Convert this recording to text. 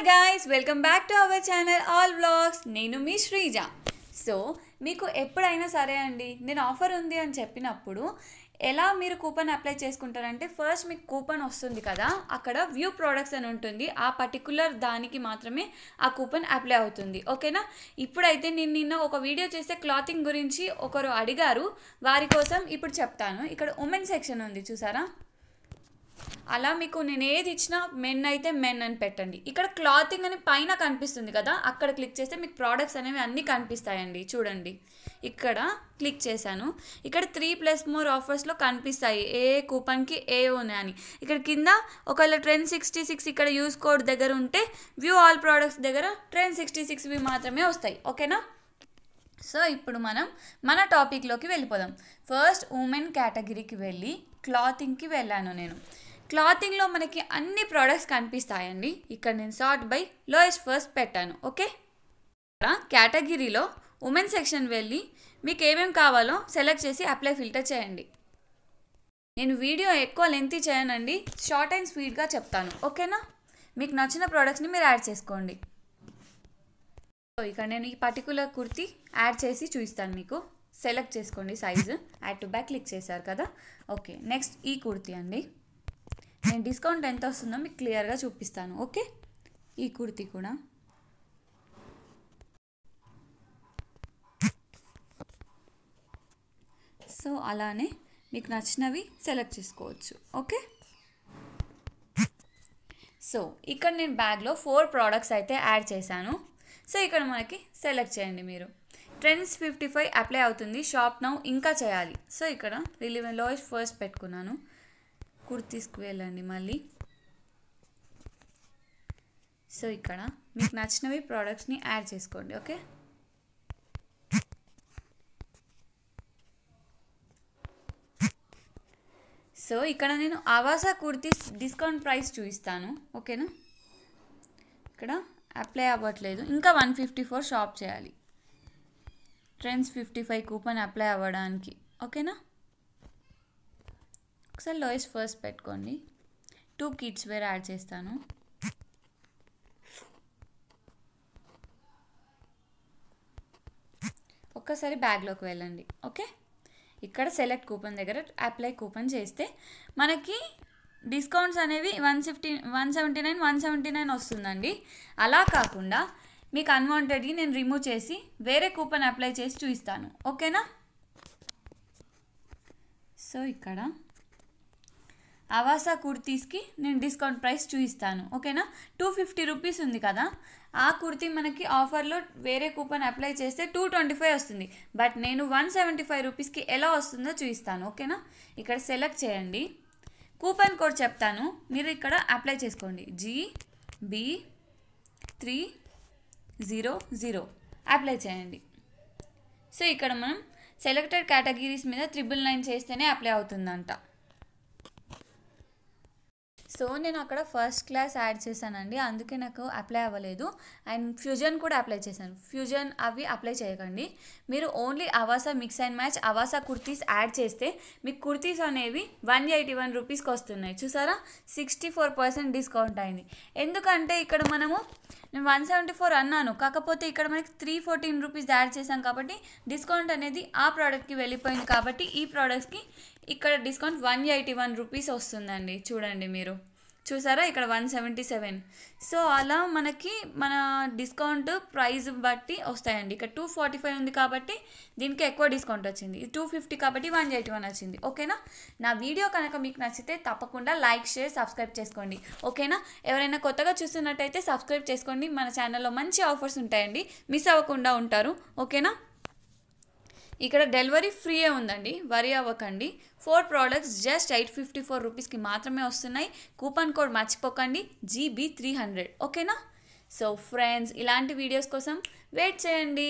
hi guys welcome back to our channel all vlogs నేను మీ Sreeja so మీకు ఎప్పుడైనా సరే అండి నేను ఆఫర్ ఉంది అని చెప్పినప్పుడు ఎలా మీరు కూపన్ అప్లై చేసుకుంటారంటే ఫస్ట్ మీకు కూపన్ వస్తుంది కదా అక్కడ వ్యూ ప్రోడక్ట్స్ అని ఉంటుంది ఆ పర్టికులర్ దానికి మాత్రమే ఆ కూపన్ అప్లై అవుతుంది ఓకేనా ఇప్పుడైతే నేను నిన్న ఒక వీడియో చేస్తే క్లాతింగ్ గురించి ఒకరు అడిగారు వారి కోసం ఇప్పుడు చెప్తాను ఇక్కడ ఉమెన్ సెక్షన్ ఉంది చూసారా అలా మీకు నేను ఏది ఇచ్చినా మెన్ అయితే మెన్ అని పెట్టండి ఇక్కడ క్లాతింగ్ అని పైన కనిపిస్తుంది కదా అక్కడ క్లిక్ చేస్తే మీకు ప్రోడక్ట్స్ అనేవి అన్నీ కనిపిస్తాయండి చూడండి ఇక్కడ క్లిక్ చేశాను ఇక్కడ త్రీ ప్లస్ మోర్ ఆఫర్స్లో కనిపిస్తాయి ఏ కూపన్కి ఏ అని ఇక్కడ కింద ఒకవేళ ట్రెండ్ సిక్స్టీ సిక్స్ ఇక్కడ యూస్ కోడ్ దగ్గర ఉంటే వ్యూ ఆల్ ప్రోడక్ట్స్ దగ్గర ట్రెండ్ సిక్స్టీ సిక్స్వి మాత్రమే వస్తాయి ఓకేనా సో ఇప్పుడు మనం మన టాపిక్లోకి వెళ్ళిపోదాం ఫస్ట్ ఉమెన్ కేటగిరీకి వెళ్ళి క్లాతింగ్కి వెళ్ళాను నేను క్లాతింగ్లో మనకి అన్ని ప్రోడక్ట్స్ కనిపిస్తాయండి ఇక్కడ నేను సార్ట్ బై లోయెస్ట్ ఫస్ట్ పెట్టాను ఓకే ఇక్కడ కేటగిరీలో ఉమెన్ సెక్షన్ వెళ్ళి మీకు ఏమేమి కావాలో సెలెక్ట్ చేసి అప్లై ఫిల్టర్ చేయండి నేను వీడియో ఎక్కువ లెంత్ చేయనండి షార్ట్ అండ్ స్వీట్గా చెప్తాను ఓకేనా మీకు నచ్చిన ప్రోడక్ట్స్ని మీరు యాడ్ చేసుకోండి సో ఇక్కడ నేను ఈ పర్టికులర్ కుర్తి యాడ్ చేసి చూపిస్తాను మీకు సెలెక్ట్ చేసుకోండి size add to bag click చేశారు కదా ఓకే నెక్స్ట్ ఈ కుర్తి అండి నేను డిస్కౌంట్ ఎంత వస్తుందో మీకు క్లియర్గా చూపిస్తాను ఓకే ఈ కుర్తి కూడా సో అలానే మీకు నచ్చినవి సెలెక్ట్ చేసుకోవచ్చు ఓకే సో ఇక్కడ నేను బ్యాగ్లో ఫోర్ ప్రోడక్ట్స్ అయితే యాడ్ చేశాను సో ఇక్కడ మనకి సెలెక్ట్ చేయండి మీరు ట్రెండ్స్ ఫిఫ్టీ ఫైవ్ అప్లై అవుతుంది షాప్ నౌ ఇంకా చేయాలి సో ఇక్కడ రిలీవెన్ లోయస్ ఫస్ట్ పెట్టుకున్నాను కుర్తి తీసుకువెళ్ళండి మళ్ళీ సో ఇక్కడ మీకు నచ్చినవి ప్రోడక్ట్స్ని యాడ్ చేసుకోండి ఓకే సో ఇక్కడ నేను ఆవాస కుర్తీస్ డిస్కౌంట్ ప్రైస్ చూపిస్తాను ఓకేనా ఇక్కడ అప్లై అవ్వట్లేదు ఇంకా వన్ ఫిఫ్టీ ఫోర్ షాప్ చేయాలి trends fifty five coupon apply అవ్వడానికి ఓకేనా ఒకసారి లోయస్ ఫస్ట్ పెట్టుకోండి టూ కిడ్స్ వేర్ యాడ్ చేస్తాను ఒక్కసారి బ్యాగ్లోకి వెళ్ళండి ఓకే ఇక్కడ సెలెక్ట్ కూపన్ దగ్గర అప్లై కూపన్ చేస్తే మనకి డిస్కౌంట్స్ అనేవి one fifty one seventy nine one seventy nine వస్తుందండి అలా కాకుండా మీకు అన్వాంటెడ్కి నేను రిమూవ్ చేసి వేరే కూపన్ అప్లై చేసి చూపిస్తాను ఓకేనా సో ఇక్కడ అవాసా కుర్తీస్కి నేను డిస్కౌంట్ ప్రైస్ చూపిస్తాను ఓకేనా టూ ఫిఫ్టీ రూపీస్ ఉంది కదా ఆ కుర్తీ మనకి ఆఫర్లో వేరే కూపన్ అప్లై చేస్తే టూ ట్వంటీ ఫైవ్ వస్తుంది బట్ నేను వన్ సెవెంటీ ఫైవ్ రూపీస్కి ఎలా వస్తుందో చూపిస్తాను ఓకేనా ఇక్కడ సెలెక్ట్ చేయండి కూపన్ కోడ్ చెప్తాను మీరు ఇక్కడ అప్లై చేసుకోండి G B three zero zero apply చేయండి సో ఇక్కడ మనం సెలెక్టెడ్ కేటగిరీస్ మీద ట్రిపుల్ నైన్ చేస్తేనే అప్లై అవుతుందంట సో నేను అక్కడ ఫస్ట్ క్లాస్ యాడ్ చేశానండి అందుకే నాకు అప్లై అవ్వలేదు అండ్ ఫ్యూజన్ కూడా అప్లై చేశాను ఫ్యూజన్ అవి అప్లై చేయకండి మీరు only Avaasa mix and match Avaasa kurtis add చేస్తే మీకు కుర్తీస్ అనేవి వన్ ఎయిటీ వన్ రూపీస్కి వస్తున్నాయి చూసారా సిక్స్టీ ఫోర్ పర్సెంట్ డిస్కౌంట్ అయింది ఎందుకంటే ఇక్కడ మనము నేను వన్ సెవెంటీ ఫోర్ అన్నాను కాకపోతే ఇక్కడ మనకి త్రీ ఫోర్టీన్ రూపీస్ యాడ్ చేశాం కాబట్టి డిస్కౌంట్ అనేది ఆ ప్రోడక్ట్కి వెళ్ళిపోయింది కాబట్టి ఈ ప్రోడక్ట్స్కి ఇక్కడ discount one eighty one rupees వస్తుందండి చూడండి మీరు చూసారా ఇక్కడ వన్ సెవెంటీ సెవెన్ సో అలా మనకి మన డిస్కౌంట్ ప్రైస్ బట్టి వస్తాయండి ఇక్కడ టూ ఫార్టీ ఫైవ్ ఉంది కాబట్టి దీనికి ఎక్కువ డిస్కౌంట్ వచ్చింది ఇది టూ ఫిఫ్టీ కాబట్టి వన్ ఎయిటీ వన్ వచ్చింది ఓకేనా నా వీడియో కనుక మీకు నచ్చితే తప్పకుండా లైక్ షేర్ సబ్స్క్రైబ్ చేసుకోండి ఓకేనా ఎవరైనా కొత్తగా చూస్తున్నట్టయితే సబ్స్క్రైబ్ చేసుకోండి మన ఛానల్లో మంచి ఆఫర్స్ ఉంటాయండి మిస్ అవ్వకుండా ఉంటారు ఓకేనా ఇక్కడ డెలివరీ ఫ్రీయే ఉందండి వరి అవ్వకండి four products just eight fifty four రూపీస్కి మాత్రమే వస్తున్నాయి కూపన్ కోడ్ మర్చిపోకండి జీబీ త్రీ హండ్రెడ్ ఓకేనా సో ఫ్రెండ్స్ ఇలాంటి వీడియోస్ కోసం వెయిట్ చేయండి